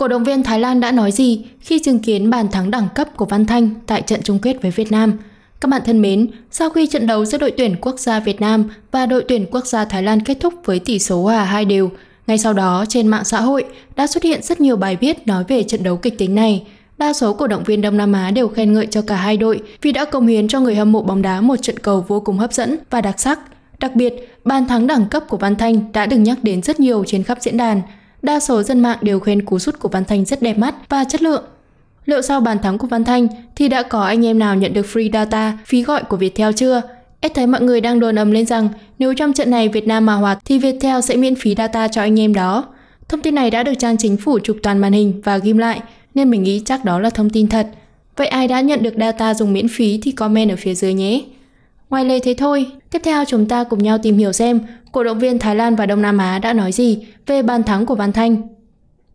Cổ động viên Thái Lan đã nói gì khi chứng kiến bàn thắng đẳng cấp của Văn Thanh tại trận chung kết với Việt Nam? Các bạn thân mến, sau khi trận đấu giữa đội tuyển quốc gia Việt Nam và đội tuyển quốc gia Thái Lan kết thúc với tỷ số hòa hai đều, ngay sau đó trên mạng xã hội đã xuất hiện rất nhiều bài viết nói về trận đấu kịch tính này. Đa số cổ động viên Đông Nam Á đều khen ngợi cho cả hai đội vì đã cống hiến cho người hâm mộ bóng đá một trận cầu vô cùng hấp dẫn và đặc sắc. Đặc biệt, bàn thắng đẳng cấp của Văn Thanh đã được nhắc đến rất nhiều trên khắp diễn đàn – Đa số dân mạng đều khen cú sút của Văn Thanh rất đẹp mắt và chất lượng. Liệu sau bàn thắng của Văn Thanh thì đã có anh em nào nhận được free data, phí gọi của Viettel chưa? Ed thấy mọi người đang đồn ầm lên rằng nếu trong trận này Việt Nam mà hòa thì Viettel sẽ miễn phí data cho anh em đó. Thông tin này đã được trang chính phủ chụp toàn màn hình và ghim lại, nên mình nghĩ chắc đó là thông tin thật. Vậy ai đã nhận được data dùng miễn phí thì comment ở phía dưới nhé. Ngoài lề thế thôi, tiếp theo chúng ta cùng nhau tìm hiểu xem cổ động viên Thái Lan và Đông Nam Á đã nói gì về bàn thắng của Văn Thanh.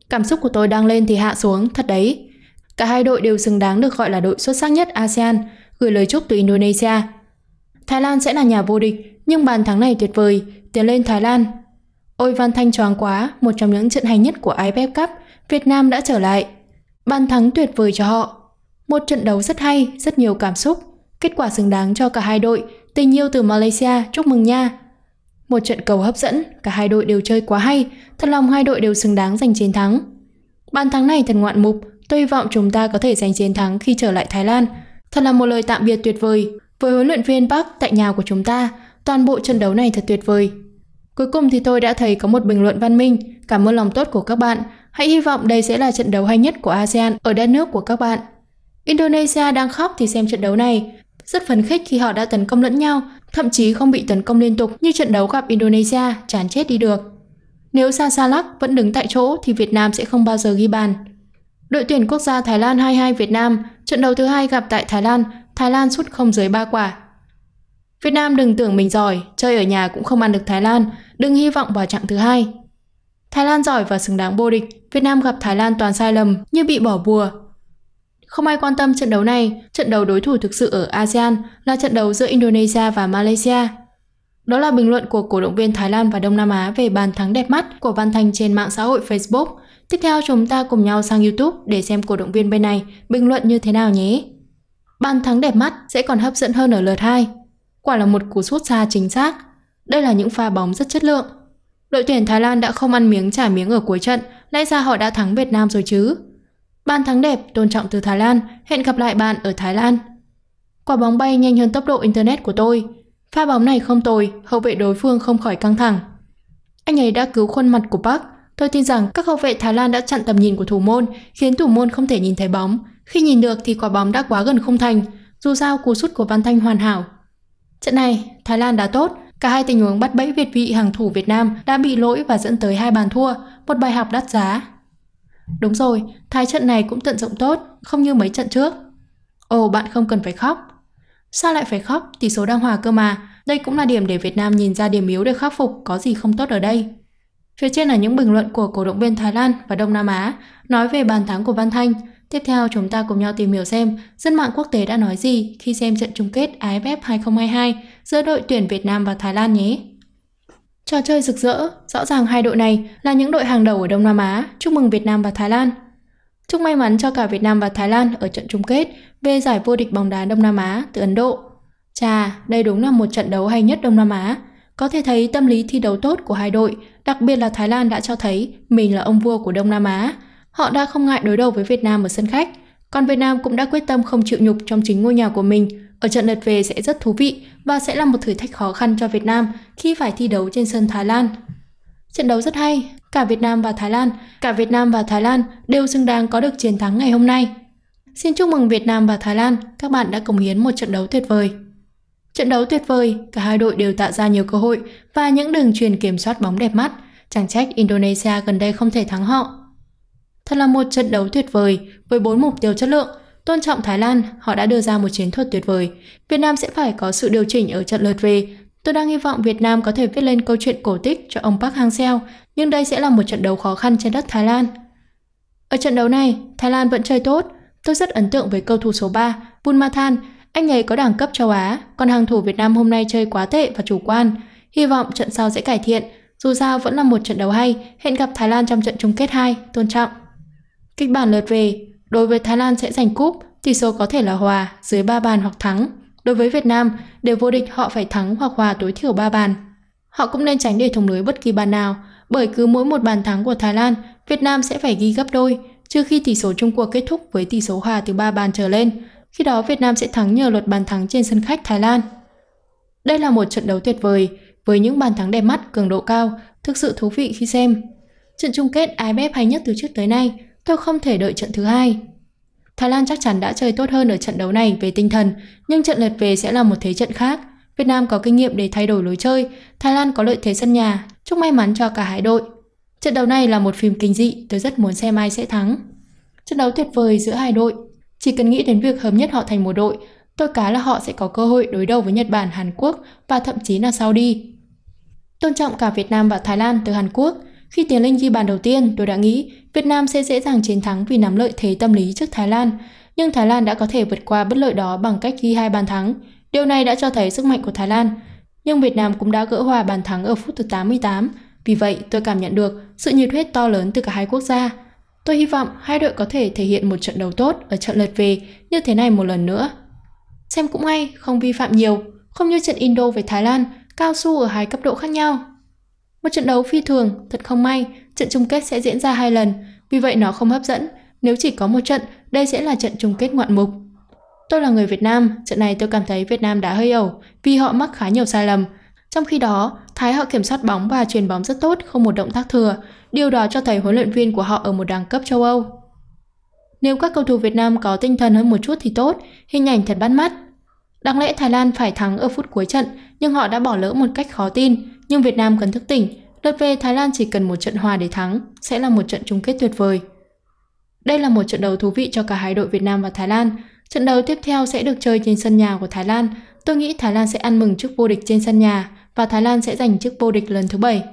Cảm xúc của tôi đang lên thì hạ xuống, thật đấy. Cả hai đội đều xứng đáng được gọi là đội xuất sắc nhất ASEAN, gửi lời chúc từ Indonesia. Thái Lan sẽ là nhà vô địch, nhưng bàn thắng này tuyệt vời, tiến lên Thái Lan. Ôi Văn Thanh choáng quá, một trong những trận hay nhất của AFF Cup, Việt Nam đã trở lại. Bàn thắng tuyệt vời cho họ. Một trận đấu rất hay, rất nhiều cảm xúc. Kết quả xứng đáng cho cả hai đội, tình yêu từ Malaysia, chúc mừng nha. Một trận cầu hấp dẫn, cả hai đội đều chơi quá hay, thật lòng hai đội đều xứng đáng giành chiến thắng. Bàn thắng này thật ngoạn mục, tôi hy vọng chúng ta có thể giành chiến thắng khi trở lại Thái Lan. Thật là một lời tạm biệt tuyệt vời với huấn luyện viên Park tại nhà của chúng ta. Toàn bộ trận đấu này thật tuyệt vời. Cuối cùng thì tôi đã thấy có một bình luận văn minh. Cảm ơn lòng tốt của các bạn. Hãy hy vọng đây sẽ là trận đấu hay nhất của ASEAN ở đất nước của các bạn. Indonesia đang khóc thì xem trận đấu này rất phấn khích khi họ đã tấn công lẫn nhau, thậm chí không bị tấn công liên tục như trận đấu gặp Indonesia chán chết đi được. Nếu Sasalak vẫn đứng tại chỗ thì Việt Nam sẽ không bao giờ ghi bàn. Đội tuyển quốc gia Thái Lan 22 Việt Nam, trận đấu thứ hai gặp tại Thái Lan, Thái Lan sút không dưới 3 quả. Việt Nam đừng tưởng mình giỏi, chơi ở nhà cũng không ăn được Thái Lan, đừng hy vọng vào trạng thứ hai. Thái Lan giỏi và xứng đáng vô địch, Việt Nam gặp Thái Lan toàn sai lầm như bị bỏ bùa, không ai quan tâm trận đấu này, trận đấu đối thủ thực sự ở ASEAN là trận đấu giữa Indonesia và Malaysia. Đó là bình luận của cổ động viên Thái Lan và Đông Nam Á về bàn thắng đẹp mắt của Văn Thành trên mạng xã hội Facebook. Tiếp theo chúng ta cùng nhau sang YouTube để xem cổ động viên bên này bình luận như thế nào nhé. Bàn thắng đẹp mắt sẽ còn hấp dẫn hơn ở lượt 2. Quả là một cú sút xa chính xác. Đây là những pha bóng rất chất lượng. Đội tuyển Thái Lan đã không ăn miếng trả miếng ở cuối trận, lẽ ra họ đã thắng Việt Nam rồi chứ. Bạn thắng đẹp, tôn trọng từ Thái Lan, hẹn gặp lại bạn ở Thái Lan. Quả bóng bay nhanh hơn tốc độ internet của tôi. Pha bóng này không tồi, hậu vệ đối phương không khỏi căng thẳng. Anh ấy đã cứu khuôn mặt của Park. Tôi tin rằng các hậu vệ Thái Lan đã chặn tầm nhìn của thủ môn, khiến thủ môn không thể nhìn thấy bóng. Khi nhìn được thì quả bóng đã quá gần không thành, dù sao cú sút của Văn Thanh hoàn hảo. Trận này, Thái Lan đã tốt, cả hai tình huống bắt bẫy Việt vị hàng thủ Việt Nam đã bị lỗi và dẫn tới hai bàn thua, một bài học đắt giá. Đúng rồi, thái trận này cũng tận dụng tốt, không như mấy trận trước. Ồ, bạn không cần phải khóc. Sao lại phải khóc? Tỷ số đang hòa cơ mà. Đây cũng là điểm để Việt Nam nhìn ra điểm yếu để khắc phục có gì không tốt ở đây. Phía trên là những bình luận của cổ động viên Thái Lan và Đông Nam Á nói về bàn thắng của Văn Thanh. Tiếp theo chúng ta cùng nhau tìm hiểu xem dân mạng quốc tế đã nói gì khi xem trận chung kết AFF 2022 giữa đội tuyển Việt Nam và Thái Lan nhé. Trò chơi rực rỡ, rõ ràng hai đội này là những đội hàng đầu ở Đông Nam Á. Chúc mừng Việt Nam và Thái Lan. Chúc may mắn cho cả Việt Nam và Thái Lan ở trận chung kết về giải vô địch bóng đá Đông Nam Á từ Ấn Độ. Chà, đây đúng là một trận đấu hay nhất Đông Nam Á. Có thể thấy tâm lý thi đấu tốt của hai đội, đặc biệt là Thái Lan đã cho thấy mình là ông vua của Đông Nam Á. Họ đã không ngại đối đầu với Việt Nam ở sân khách, còn Việt Nam cũng đã quyết tâm không chịu nhục trong chính ngôi nhà của mình ở trận lượt về sẽ rất thú vị và sẽ là một thử thách khó khăn cho Việt Nam khi phải thi đấu trên sân Thái Lan. Trận đấu rất hay, cả Việt Nam và Thái Lan, cả Việt Nam và Thái Lan đều xứng đáng có được chiến thắng ngày hôm nay. Xin chúc mừng Việt Nam và Thái Lan, các bạn đã cống hiến một trận đấu tuyệt vời. Trận đấu tuyệt vời, cả hai đội đều tạo ra nhiều cơ hội và những đường truyền kiểm soát bóng đẹp mắt, chẳng trách Indonesia gần đây không thể thắng họ. Thật là một trận đấu tuyệt vời với bốn mục tiêu chất lượng Tôn trọng Thái Lan, họ đã đưa ra một chiến thuật tuyệt vời. Việt Nam sẽ phải có sự điều chỉnh ở trận lượt về. Tôi đang hy vọng Việt Nam có thể viết lên câu chuyện cổ tích cho ông Park Hang-seo, nhưng đây sẽ là một trận đấu khó khăn trên đất Thái Lan. Ở trận đấu này, Thái Lan vẫn chơi tốt. Tôi rất ấn tượng với cầu thủ số 3, Bunmathan. Anh ấy có đẳng cấp châu Á, còn hàng thủ Việt Nam hôm nay chơi quá tệ và chủ quan. Hy vọng trận sau sẽ cải thiện. Dù sao vẫn là một trận đấu hay, hẹn gặp Thái Lan trong trận chung kết 2, tôn trọng. Kịch bản lượt về, Đối với Thái Lan sẽ giành cúp, tỷ số có thể là hòa, dưới 3 bàn hoặc thắng. Đối với Việt Nam, để vô địch họ phải thắng hoặc hòa tối thiểu 3 bàn. Họ cũng nên tránh để thủng lưới bất kỳ bàn nào, bởi cứ mỗi một bàn thắng của Thái Lan, Việt Nam sẽ phải ghi gấp đôi, trừ khi tỷ số chung cuộc kết thúc với tỷ số hòa từ 3 bàn trở lên. Khi đó Việt Nam sẽ thắng nhờ luật bàn thắng trên sân khách Thái Lan. Đây là một trận đấu tuyệt vời, với những bàn thắng đẹp mắt, cường độ cao, thực sự thú vị khi xem. Trận chung kết AFF hay nhất từ trước tới nay, Tôi không thể đợi trận thứ hai. Thái Lan chắc chắn đã chơi tốt hơn ở trận đấu này về tinh thần, nhưng trận lượt về sẽ là một thế trận khác. Việt Nam có kinh nghiệm để thay đổi lối chơi, Thái Lan có lợi thế sân nhà, chúc may mắn cho cả hai đội. Trận đấu này là một phim kinh dị, tôi rất muốn xem ai sẽ thắng. Trận đấu tuyệt vời giữa hai đội. Chỉ cần nghĩ đến việc hợp nhất họ thành một đội, tôi cá là họ sẽ có cơ hội đối đầu với Nhật Bản, Hàn Quốc và thậm chí là Saudi. Tôn trọng cả Việt Nam và Thái Lan từ Hàn Quốc – khi Tiến Linh ghi bàn đầu tiên, tôi đã nghĩ Việt Nam sẽ dễ dàng chiến thắng vì nắm lợi thế tâm lý trước Thái Lan, nhưng Thái Lan đã có thể vượt qua bất lợi đó bằng cách ghi hai bàn thắng. Điều này đã cho thấy sức mạnh của Thái Lan. Nhưng Việt Nam cũng đã gỡ hòa bàn thắng ở phút thứ 88. Vì vậy, tôi cảm nhận được sự nhiệt huyết to lớn từ cả hai quốc gia. Tôi hy vọng hai đội có thể thể hiện một trận đấu tốt ở trận lượt về như thế này một lần nữa. Xem cũng hay, không vi phạm nhiều, không như trận Indo với Thái Lan, cao su ở hai cấp độ khác nhau. Một trận đấu phi thường, thật không may, trận chung kết sẽ diễn ra hai lần, vì vậy nó không hấp dẫn. Nếu chỉ có một trận, đây sẽ là trận chung kết ngoạn mục. Tôi là người Việt Nam, trận này tôi cảm thấy Việt Nam đã hơi ẩu vì họ mắc khá nhiều sai lầm. Trong khi đó, Thái họ kiểm soát bóng và truyền bóng rất tốt, không một động tác thừa. Điều đó cho thấy huấn luyện viên của họ ở một đẳng cấp châu Âu. Nếu các cầu thủ Việt Nam có tinh thần hơn một chút thì tốt, hình ảnh thật bắt mắt. Đáng lẽ Thái Lan phải thắng ở phút cuối trận, nhưng họ đã bỏ lỡ một cách khó tin. Nhưng Việt Nam cần thức tỉnh, lượt về Thái Lan chỉ cần một trận hòa để thắng, sẽ là một trận chung kết tuyệt vời. Đây là một trận đấu thú vị cho cả hai đội Việt Nam và Thái Lan. Trận đấu tiếp theo sẽ được chơi trên sân nhà của Thái Lan. Tôi nghĩ Thái Lan sẽ ăn mừng trước vô địch trên sân nhà và Thái Lan sẽ giành chức vô địch lần thứ bảy.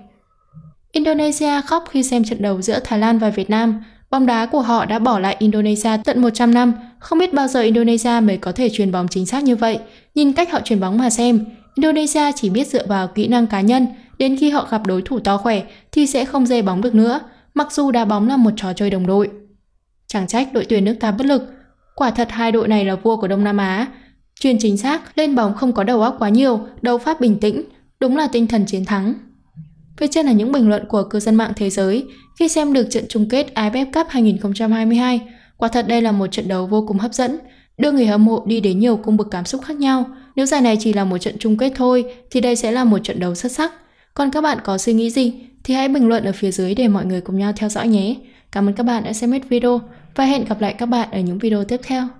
Indonesia khóc khi xem trận đấu giữa Thái Lan và Việt Nam. Bóng đá của họ đã bỏ lại Indonesia tận 100 năm không biết bao giờ Indonesia mới có thể truyền bóng chính xác như vậy. Nhìn cách họ truyền bóng mà xem, Indonesia chỉ biết dựa vào kỹ năng cá nhân, đến khi họ gặp đối thủ to khỏe thì sẽ không dê bóng được nữa, mặc dù đá bóng là một trò chơi đồng đội. Chẳng trách đội tuyển nước ta bất lực. Quả thật hai đội này là vua của Đông Nam Á. Truyền chính xác, lên bóng không có đầu óc quá nhiều, đấu pháp bình tĩnh, đúng là tinh thần chiến thắng. Phía trên là những bình luận của cư dân mạng thế giới khi xem được trận chung kết AFF Cup 2022. Quả thật đây là một trận đấu vô cùng hấp dẫn, đưa người hâm mộ đi đến nhiều cung bậc cảm xúc khác nhau. Nếu giải này chỉ là một trận chung kết thôi thì đây sẽ là một trận đấu xuất sắc. Còn các bạn có suy nghĩ gì thì hãy bình luận ở phía dưới để mọi người cùng nhau theo dõi nhé. Cảm ơn các bạn đã xem hết video và hẹn gặp lại các bạn ở những video tiếp theo.